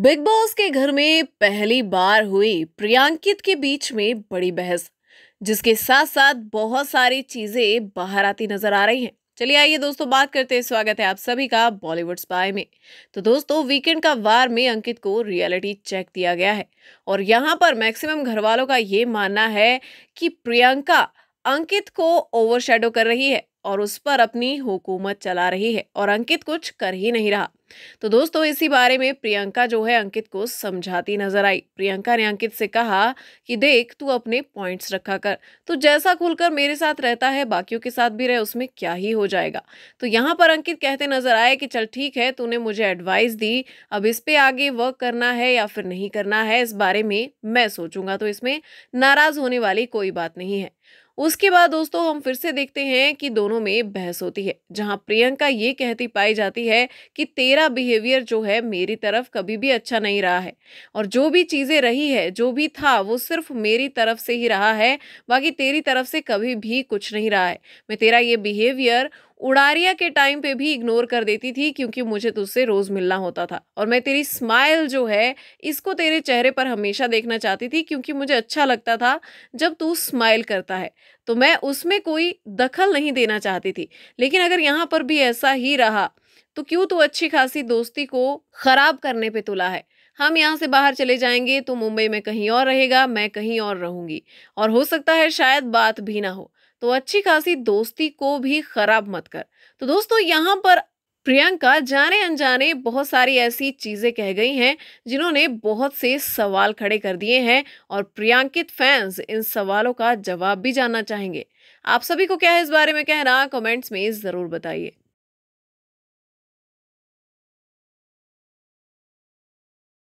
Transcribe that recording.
big boss के घर में पहली बार हुई प्रियांकित के बीच में बड़ी बहस जिसके साथ साथ बहुत सारी चीजें बाहर आती नजर आ रही हैं चलिए आइए दोस्तों बात करते हैं स्वागत है आप सभी का बॉलीवुड स्पाई में तो दोस्तों वीकेंड का वार में अंकित को रियलिटी चेक दिया गया है और यहाँ पर मैक्सिमम घर वालों का ये मानना है कि प्रियंका अंकित को ओवरशेडो कर रही है और उस पर अपनी हुकूमत चला रही है और अंकित कुछ कर ही नहीं रहा तो दोस्तों इसी बारे में प्रियंका जो है अंकित को समझाती नजर आई प्रियंका ने अंकित से कहा कि देख तू अपने पॉइंट्स रखा कर तू जैसा खुलकर मेरे साथ रहता है बाकियों के साथ भी रहे उसमें क्या ही हो जाएगा तो यहाँ पर अंकित कहते नजर आए कि चल ठीक है तूने मुझे एडवाइस दी अब इस पे आगे वर्क करना है या फिर नहीं करना है इस बारे में मैं सोचूंगा तो इसमें नाराज होने वाली कोई बात नहीं है उसके बाद दोस्तों हम फिर से देखते हैं कि दोनों में बहस होती है जहां प्रियंका ये कहती पाई जाती है कि तेरा बिहेवियर जो है मेरी तरफ कभी भी अच्छा नहीं रहा है और जो भी चीज़ें रही है जो भी था वो सिर्फ मेरी तरफ से ही रहा है बाकी तेरी तरफ से कभी भी कुछ नहीं रहा है मैं तेरा ये बिहेवियर उड़ारिया के टाइम पे भी इग्नोर कर देती थी क्योंकि मुझे तुझसे रोज़ मिलना होता था और मैं तेरी स्माइल जो है इसको तेरे चेहरे पर हमेशा देखना चाहती थी क्योंकि मुझे अच्छा लगता था जब तू स्माइल करता है तो मैं उसमें कोई दखल नहीं देना चाहती थी लेकिन अगर यहाँ पर भी ऐसा ही रहा तो क्यों तू अच्छी खासी दोस्ती को ख़राब करने पर तुला है हम यहाँ से बाहर चले जाएंगे तो मुंबई में कहीं और रहेगा मैं कहीं और रहूँगी और हो सकता है शायद बात भी ना हो तो अच्छी खासी दोस्ती को भी खराब मत कर तो दोस्तों यहाँ पर प्रियंका जाने अनजाने बहुत सारी ऐसी चीज़ें कह गई हैं जिन्होंने बहुत से सवाल खड़े कर दिए हैं और प्रियंकित फैंस इन सवालों का जवाब भी जानना चाहेंगे आप सभी को क्या है इस बारे में कहना कमेंट्स में ज़रूर बताइए